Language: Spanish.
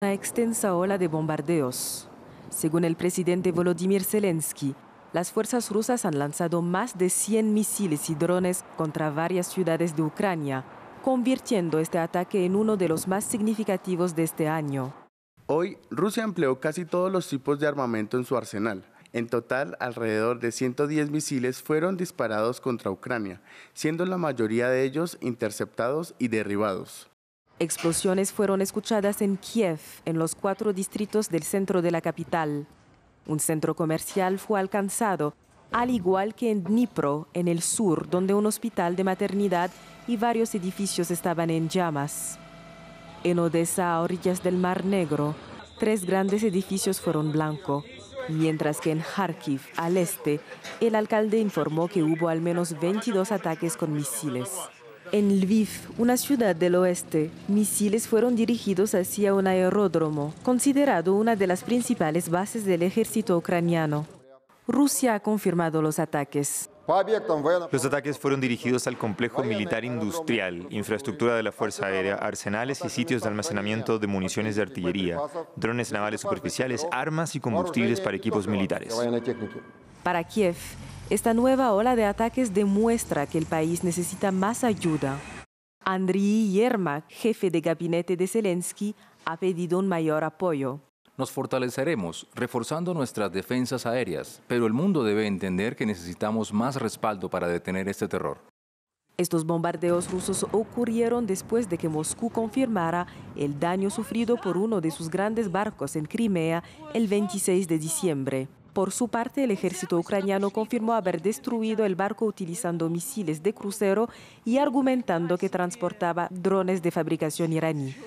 una extensa ola de bombardeos. Según el presidente Volodymyr Zelensky, las fuerzas rusas han lanzado más de 100 misiles y drones contra varias ciudades de Ucrania, convirtiendo este ataque en uno de los más significativos de este año. Hoy, Rusia empleó casi todos los tipos de armamento en su arsenal. En total, alrededor de 110 misiles fueron disparados contra Ucrania, siendo la mayoría de ellos interceptados y derribados. Explosiones fueron escuchadas en Kiev, en los cuatro distritos del centro de la capital. Un centro comercial fue alcanzado, al igual que en Dnipro, en el sur, donde un hospital de maternidad y varios edificios estaban en llamas. En Odessa, a orillas del Mar Negro, tres grandes edificios fueron blanco, mientras que en Kharkiv, al este, el alcalde informó que hubo al menos 22 ataques con misiles. En Lviv, una ciudad del oeste, misiles fueron dirigidos hacia un aeródromo, considerado una de las principales bases del ejército ucraniano. Rusia ha confirmado los ataques. Los ataques fueron dirigidos al complejo militar industrial, infraestructura de la Fuerza Aérea, arsenales y sitios de almacenamiento de municiones de artillería, drones navales superficiales, armas y combustibles para equipos militares. Para Kiev, esta nueva ola de ataques demuestra que el país necesita más ayuda. Andriy Yermak, jefe de gabinete de Zelensky, ha pedido un mayor apoyo. Nos fortaleceremos reforzando nuestras defensas aéreas, pero el mundo debe entender que necesitamos más respaldo para detener este terror. Estos bombardeos rusos ocurrieron después de que Moscú confirmara el daño sufrido por uno de sus grandes barcos en Crimea el 26 de diciembre. Por su parte, el ejército ucraniano confirmó haber destruido el barco utilizando misiles de crucero y argumentando que transportaba drones de fabricación iraní.